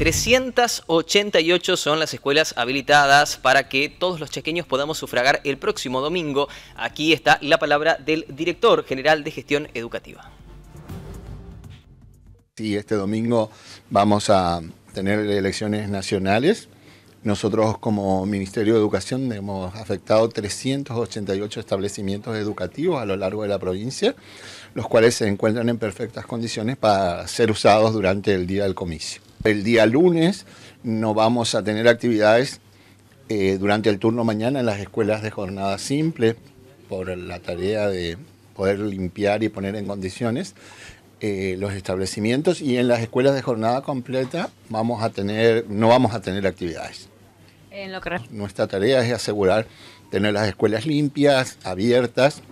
388 son las escuelas habilitadas para que todos los chequeños podamos sufragar el próximo domingo. Aquí está la palabra del director general de gestión educativa. Sí, este domingo vamos a tener elecciones nacionales. Nosotros como Ministerio de Educación hemos afectado 388 establecimientos educativos a lo largo de la provincia, los cuales se encuentran en perfectas condiciones para ser usados durante el día del comicio el día lunes no vamos a tener actividades eh, durante el turno mañana en las escuelas de jornada simple por la tarea de poder limpiar y poner en condiciones eh, los establecimientos y en las escuelas de jornada completa vamos a tener no vamos a tener actividades. Nuestra tarea es asegurar tener las escuelas limpias, abiertas.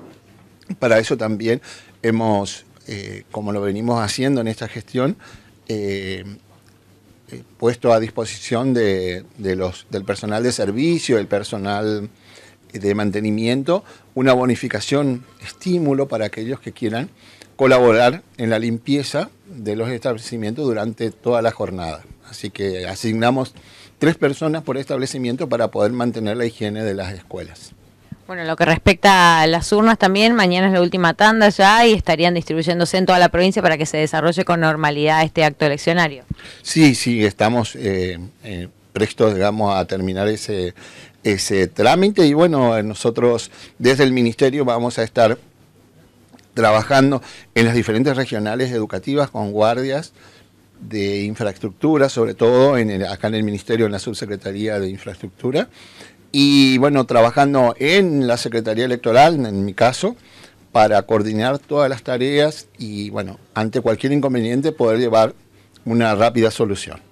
Para eso también hemos, eh, como lo venimos haciendo en esta gestión, eh, puesto a disposición los, del personal de servicio, el personal de mantenimiento, una bonificación, estímulo para aquellos que quieran colaborar en la limpieza de los establecimientos durante toda la jornada. Así que asignamos tres personas por establecimiento para poder mantener la higiene de las escuelas. Bueno, lo que respecta a las urnas también, mañana es la última tanda ya y estarían distribuyéndose en toda la provincia para que se desarrolle con normalidad este acto eleccionario. Sí, sí, estamos eh, eh, prestos, digamos, a terminar ese, ese trámite y bueno, eh, nosotros desde el Ministerio vamos a estar trabajando en las diferentes regionales educativas con guardias de infraestructura, sobre todo en acá en el Ministerio, en la Subsecretaría de Infraestructura, y bueno, trabajando en la Secretaría Electoral, en mi caso, para coordinar todas las tareas y bueno, ante cualquier inconveniente poder llevar una rápida solución.